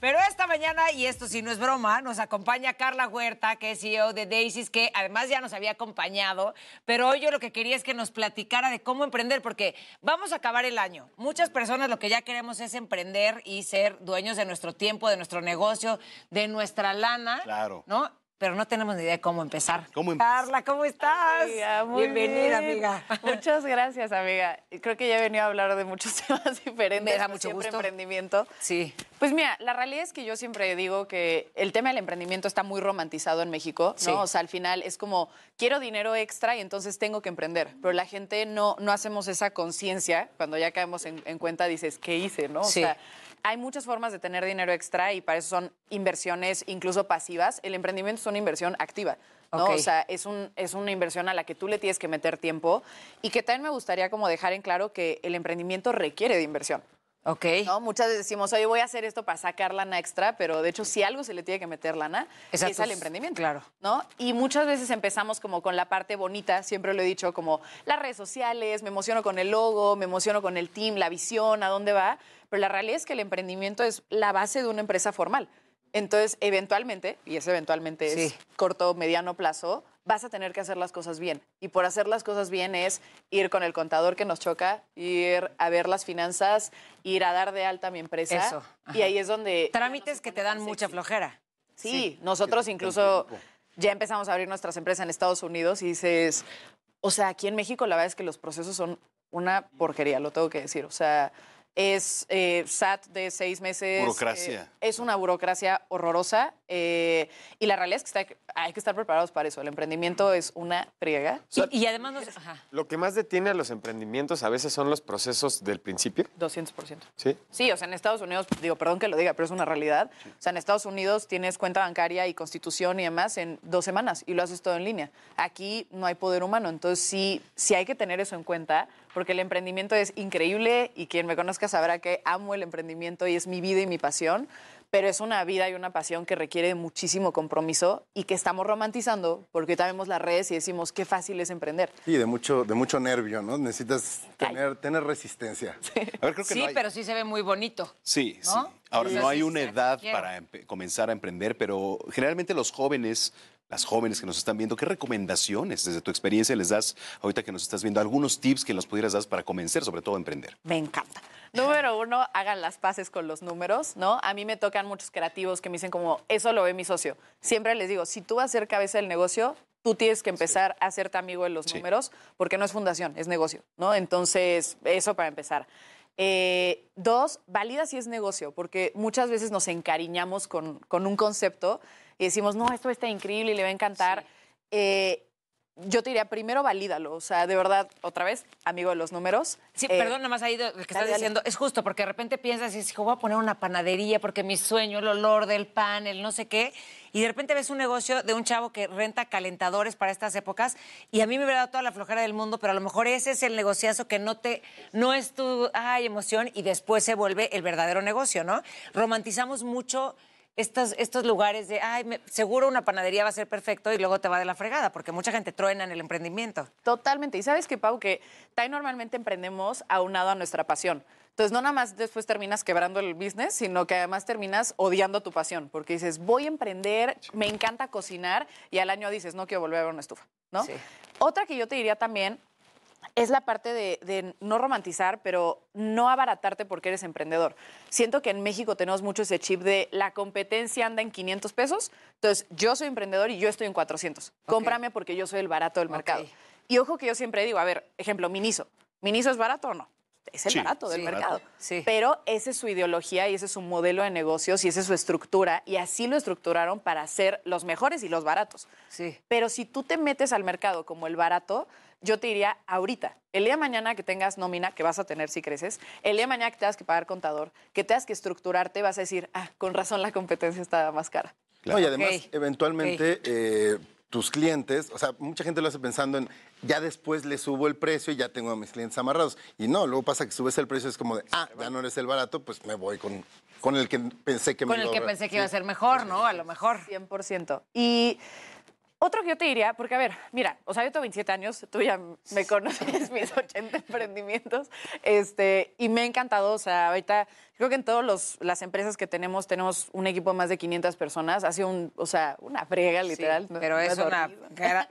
Pero esta mañana, y esto si no es broma, nos acompaña Carla Huerta, que es CEO de Daisys, que además ya nos había acompañado, pero hoy yo lo que quería es que nos platicara de cómo emprender, porque vamos a acabar el año. Muchas personas lo que ya queremos es emprender y ser dueños de nuestro tiempo, de nuestro negocio, de nuestra lana. Claro. ¿No? pero no tenemos ni idea de cómo empezar. ¿Cómo em- Carla, ¿cómo estás? muy Bienvenida, amiga. Muchas gracias, amiga. Creo que ya he venido a hablar de muchos temas diferentes. Me da mucho gusto. emprendimiento. Sí. Pues mira, la realidad es que yo siempre digo que el tema del emprendimiento está muy romantizado en México, ¿no? O sea, al final es como, quiero dinero extra y entonces tengo que emprender. Pero la gente no, no hacemos esa conciencia. Cuando ya caemos en, cuenta, dices, ¿qué hice, no? O sí. sea, hay muchas formas de tener dinero extra y para eso son inversiones incluso pasivas. El emprendimiento es una inversión activa. ¿no? O sea, es, un, es una inversión a la que tú le tienes que meter tiempo y que también me gustaría como dejar en claro que el emprendimiento requiere de inversión. Okay. ¿no? Muchas veces decimos, oye, voy a hacer esto para sacar lana extra, pero de hecho, si algo se le tiene que meter lana, es al emprendimiento. Claro. ¿No? Y muchas veces empezamos como con la parte bonita, siempre lo he dicho, como las redes sociales, me emociono con el logo, me emociono con el team, la visión, a dónde va. Pero la realidad es que el emprendimiento es la base de una empresa formal. Entonces, eventualmente, y ese eventualmente es corto, mediano plazo, vas a tener que hacer las cosas bien. Y por hacer las cosas bien es ir con el contador que nos choca, ir a ver las finanzas, ir a dar de alta a mi empresa. Eso. Y ahí es donde... Trámites que te dan mucha flojera. Sí, sí nosotros incluso ya empezamos a abrir nuestras empresas en Estados Unidos y dices, o sea, aquí en México la verdad es que los procesos son una porquería, lo tengo que decir. O sea, es eh, SAT de seis meses. Burocracia. Eh, es una burocracia horrorosa eh, y la realidad es que hay que estar preparados para eso. El emprendimiento es una friega. y, además... Lo que más detiene a los emprendimientos a veces son los procesos del principio. 200%. Sí. Sí, o sea, en Estados Unidos, digo, perdón que lo diga, pero es una realidad. O sea, en Estados Unidos tienes cuenta bancaria y constitución y demás en dos semanas y lo haces todo en línea. Aquí no hay poder humano, entonces sí, sí hay que tener eso en cuenta porque el emprendimiento es increíble y quien me conozca sabrá que amo el emprendimiento y es mi vida y mi pasión, pero es una vida y una pasión que requiere muchísimo compromiso y que estamos romantizando porque también vemos las redes y decimos qué fácil es emprender. Sí, de mucho, de mucho nervio, ¿no? Necesitas tener, tener resistencia. Sí, pero sí se ve muy bonito. Sí, sí. Ahora, no hay una edad para comenzar a emprender, pero generalmente los jóvenes las jóvenes que nos están viendo, ¿qué recomendaciones desde tu experiencia les das ahorita que nos estás viendo? ¿Algunos tips que nos pudieras dar para convencer, sobre todo a emprender? Me encanta. Número uno, hagan las paces con los números, ¿no? A mí me tocan muchos creativos que me dicen como, eso lo ve mi socio. Siempre les digo, si tú vas a ser cabeza del negocio, tú tienes que empezar a hacerte amigo de los números, porque no es fundación, es negocio, ¿no? Entonces, eso para empezar. Eh, dos, valida si es negocio, porque muchas veces nos encariñamos con, con un concepto y decimos, no, esto está increíble y le va a encantar. Eh, yo te diría, primero valídalo, o sea, de verdad, otra vez, amigo de los números. Sí, eh, perdón, nada más ahí lo que estás diciendo, es justo, porque de repente piensas, hijo, voy a poner una panadería porque mi sueño, el olor del pan, el no sé qué, y de repente ves un negocio de un chavo que renta calentadores para estas épocas, y a mí me hubiera dado toda la flojera del mundo, pero a lo mejor ese es el negociazo que no te, no es tu, ay, emoción, y después se vuelve el verdadero negocio, ¿no? Romantizamos mucho estos, estos lugares de, ay, seguro una panadería va a ser perfecto y luego te va de la fregada, porque mucha gente truena en el emprendimiento. Totalmente. Y sabes que, Pau, que normalmente emprendemos aunado a nuestra pasión. Entonces, no nada más después terminas quebrando el business, sino que además terminas odiando tu pasión, porque dices, voy a emprender, me encanta cocinar, y al año dices, no quiero volver a ver una estufa, ¿no? Sí. Otra que yo te diría también es la parte de, no romantizar, pero no abaratarte porque eres emprendedor. Siento que en México tenemos mucho ese chip de la competencia anda en 500 pesos, entonces yo soy emprendedor y yo estoy en 400. Cómprame porque yo soy el barato del mercado. Y ojo que yo siempre digo, a ver, ejemplo, Miniso. ¿Miniso es barato o no? es el barato del mercado. Sí. Pero esa es su ideología y ese es su modelo de negocios y esa es su estructura. Y así lo estructuraron para ser los mejores y los baratos. sí. Pero si tú te metes al mercado como el barato, yo te diría ahorita, el día de mañana que tengas nómina, que vas a tener si creces, el día de mañana que tengas que pagar contador, que tengas que estructurarte, vas a decir, ah, con razón la competencia está más cara. y además, eventualmente, eh, tus clientes, o sea, mucha gente lo hace pensando en, ya después le subo el precio y ya tengo a mis clientes amarrados. Y no, luego pasa que subes el precio, es como de, ah, ya no eres el barato, pues me voy con, con el que pensé que me con el que pensé que iba a ser mejor, ¿no? A lo mejor. 100%. Y otro que yo te diría, porque a ver, mira, o sea, yo tengo 27 años, tú ya me conoces mis 80 emprendimientos, este, y me ha encantado, o sea, ahorita creo que en todas las empresas que tenemos, tenemos un equipo de más de 500 personas, ha sido un, o sea, una frega literal. pero es una,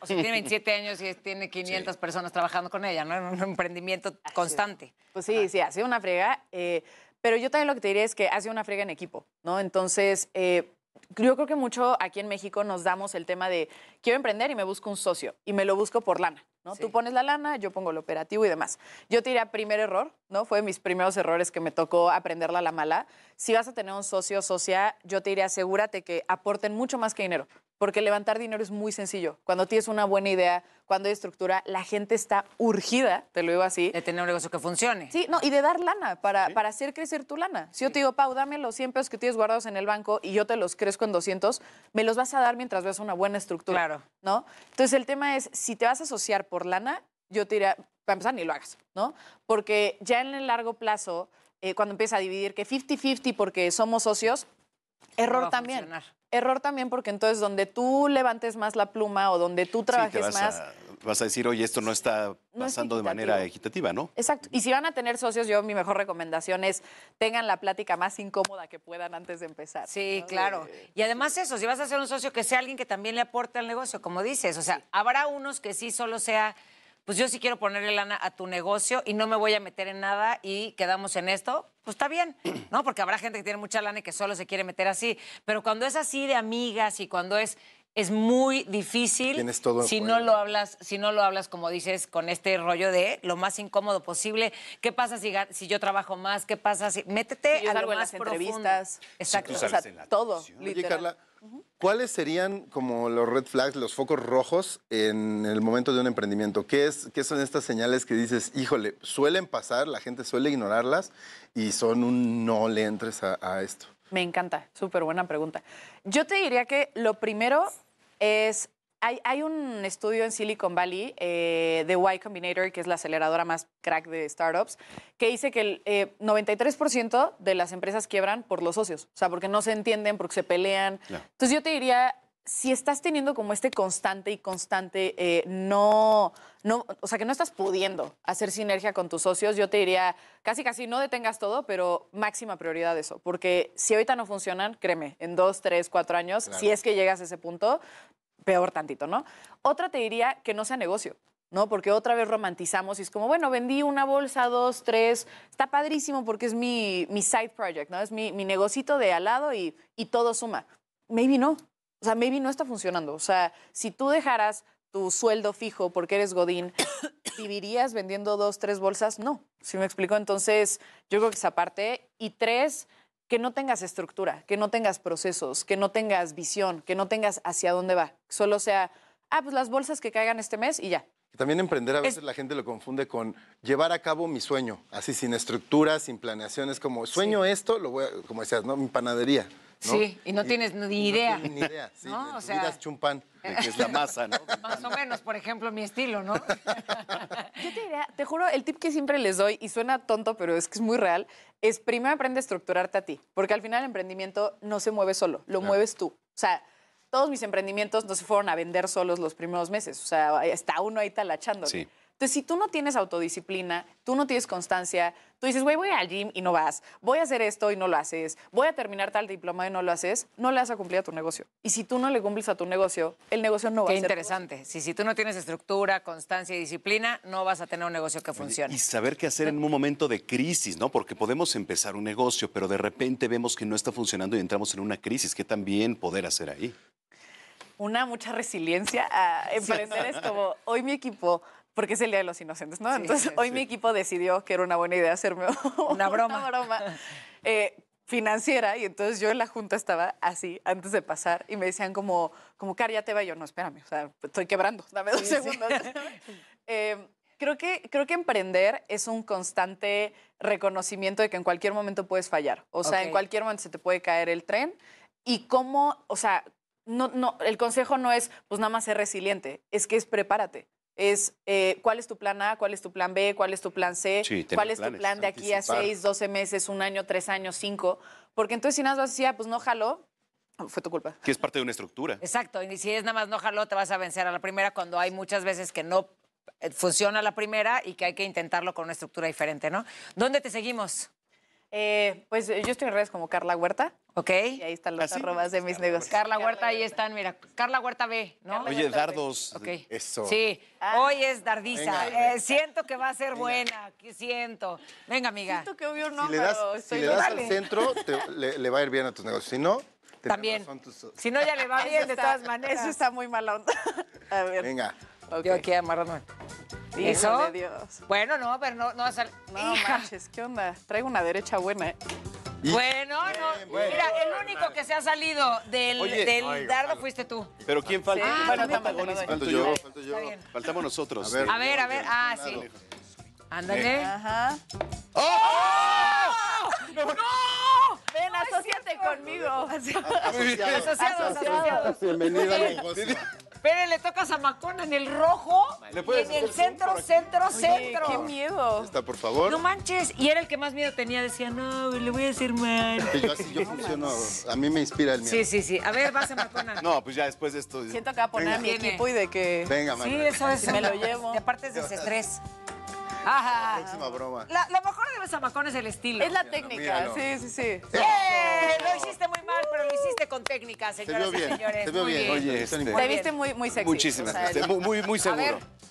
o sea, tiene 27 años y tiene 500 personas trabajando con ella, ¿no? En Un emprendimiento constante. Pues sí, sí, ha sido una frega, eh, pero yo también lo que te diría es que ha sido una frega en equipo, ¿no? Entonces, eh, yo creo que mucho aquí en México nos damos el tema de quiero emprender y me busco un socio y me lo busco por lana. Tú pones la lana, yo pongo el operativo y demás. Yo te diría, primer error, ¿no? Fue de mis primeros errores que me tocó aprenderla a la mala. Si vas a tener un socio o socia, yo te diría, asegúrate que aporten mucho más que dinero, porque levantar dinero es muy sencillo. Cuando tienes una buena idea, cuando hay estructura, la gente está urgida, te lo digo así. De tener un negocio que funcione. Sí, no, y de dar lana para, para hacer crecer tu lana. Si yo te digo, Pau, dame los 100 pesos que tienes guardados en el banco y yo te los crezco en 200, me los vas a dar mientras veas una buena estructura. Claro. ¿No? Entonces, el tema es, si te vas a asociar por lana, yo te diría, para empezar, ni lo hagas, ¿no? Porque ya en el largo plazo, eh, cuando empieza a dividir que 50-50 porque somos socios, error también. Error también porque entonces donde tú levantes más la pluma o donde tú trabajes más vas a decir, oye, esto no está pasando de manera equitativa, ¿no? Exacto. Y si van a tener socios, yo mi mejor recomendación es tengan la plática más incómoda que puedan antes de empezar. Sí, claro. Y además eso, si vas a ser un socio, que sea alguien que también le aporte al negocio, como dices. O sea, habrá unos que sí solo sea pues yo sí quiero ponerle lana a tu negocio y no me voy a meter en nada y quedamos en esto, pues está bien, ¿no? Porque habrá gente que tiene mucha lana y que solo se quiere meter así. Pero cuando es así de amigas y cuando es es muy difícil si no lo hablas, si no lo hablas como dices con este rollo de lo más incómodo posible. ¿Qué pasa si, yo trabajo más? ¿Qué pasa si métete a lo más en las entrevistas? Exacto, o sea, todo. Carla, ¿cuáles serían como los red flags, los focos rojos en el momento de un emprendimiento? ¿Qué es qué son estas señales que dices, "Híjole, suelen pasar, la gente suele ignorarlas y son un no le entres a, a esto"? Me encanta, súper buena pregunta. Yo te diría que lo primero es hay, hay, un estudio en Silicon Valley eh, de Y Combinator, que es la aceleradora más crack de startups, que dice que el 93% eh, de las empresas quiebran por los socios, o sea, porque no se entienden, porque se pelean. Entonces yo te diría, si estás teniendo como este constante y constante, eh, no, no, o sea, que no estás pudiendo hacer sinergia con tus socios, yo te diría, casi casi no detengas todo, pero máxima prioridad eso, porque si ahorita no funcionan, créeme, en dos, tres, cuatro años, si es que llegas a ese punto, peor tantito, ¿no? Otra te diría que no sea negocio. ¿no? Porque otra vez romantizamos y es como, bueno, vendí una bolsa, dos, tres, está padrísimo porque es mi, mi side project, ¿no? Es mi, mi negocito de al lado y, y todo suma. Maybe no, o sea, maybe no está funcionando. O sea, si tú dejaras tu sueldo fijo porque eres Godín, ¿vivirías vendiendo dos, tres bolsas? No. Si me explico? Entonces, yo creo que esa parte. Y tres, que no tengas estructura, que no tengas procesos, que no tengas visión, que no tengas hacia dónde va. Solo sea, ah, pues las bolsas que caigan este mes y ya. También emprender a veces la gente lo confunde con llevar a cabo mi sueño, así sin estructura, sin planeaciones, como sueño esto, lo voy a, como decías, ¿no? Mi panadería. Sí, y no tienes ni idea. ni idea, sí. ¿no? O sea, chumpán, que es la masa, ¿no? Más o menos, por ejemplo, mi estilo, ¿no? Yo te te juro, el tip que siempre les doy, y suena tonto, pero es que es muy real, es primero aprende a estructurarte a ti, porque al final el emprendimiento no se mueve solo, lo mueves tú. O sea, todos mis emprendimientos no se fueron a vender solos los primeros meses, o sea, está uno ahí talachando. Sí. Entonces, si tú no tienes autodisciplina, tú no tienes constancia, tú dices, güey, voy al gym y no vas, voy a hacer esto y no lo haces, voy a terminar tal diploma y no lo haces, no le vas a cumplir a tu negocio. Y si tú no le cumples a tu negocio, el negocio no va a ser. Qué interesante. Si, si tú no tienes estructura, constancia y disciplina, no vas a tener un negocio que funcione. Y saber qué hacer en un momento de crisis, ¿no? Porque podemos empezar un negocio, pero de repente vemos que no está funcionando y entramos en una crisis. ¿Qué también poder hacer ahí? Una mucha resiliencia a emprender. Es como, hoy mi equipo porque es el Día de los Inocentes, ¿no? Entonces, hoy mi equipo decidió que era una buena idea hacerme una broma. Eh, financiera y entonces yo en la junta estaba así antes de pasar y me decían como, como Car, ya te va yo, no, espérame, o sea, estoy quebrando, dame dos segundos. Eh, creo, que, creo que emprender es un constante reconocimiento de que en cualquier momento puedes fallar, o sea, en cualquier momento se te puede caer el tren y cómo, o sea, no, no, el consejo no es, pues nada más ser resiliente, es que es prepárate es eh, cuál es tu plan A, cuál es tu plan B, cuál es tu plan C, cuál es tu plan de aquí a 6, 12 meses, un año, tres años, cinco. Porque entonces si nada más decía, pues no jaló, oh, fue tu culpa. Que es parte de una estructura. Exacto, y si es nada más no jaló, te vas a vencer a la primera cuando hay muchas veces que no eh, funciona la primera y que hay que intentarlo con una estructura diferente, ¿no? ¿Dónde te seguimos? Eh, pues eh, yo estoy en redes como Carla Huerta. Ok. Y ahí están las ah, arrobas de mis negocios. Carla Huerta, ahí están, mira. Carla Huerta B, ¿no? Oye, dardos. Eso. Sí, ah. hoy es dardiza. Eh, siento que va a ser buena, siento. Venga, amiga. Siento que hubo no, si le das, si le das al centro, le, va a ir bien a tus negocios. Si no, te También. Tus... Si no, ya le va bien, de todas maneras. Eso está muy malo. A ver. Venga. Okay. Yo aquí amarrándome. Eso. Dios. Bueno, no, pero no, no salir. No manches, ¿qué onda? Traigo una derecha buena, ¿eh? Bueno, no. Mira, el único que se ha salido del, del dardo fuiste tú. Pero ¿quién falta? Sí. Ah, yo, yo. Faltamos nosotros. A ver, a ver, ah, sí. Ándale. Ajá. ¡Oh! ¡No! Ven, asociate conmigo. Asociados. Asociados. Bienvenido a la Pérez le a Macona en el rojo y en el centro, centro, centro. Qué miedo. Está, por favor. No manches. Y era el que más miedo tenía. Decía, no, le voy a decir mal. yo así yo funciono. A mí me inspira el miedo. Sí, sí, sí. A ver, a Macona. No, pues ya después de esto. Siento que va a poner a mi equipo y de que. Venga, Macona. Sí, eso es. Me lo llevo. Y aparte es desestrés. Ajá. Próxima broma. La, mejor de los amacones es el estilo. Es la técnica, sí, sí, sí. ¡Eh! Lo hiciste muy mal, pero lo hiciste con técnica, señoras y señores. Se vio bien. Oye, este, te viste muy, sexy. Muchísimas gracias. Muy, seguro.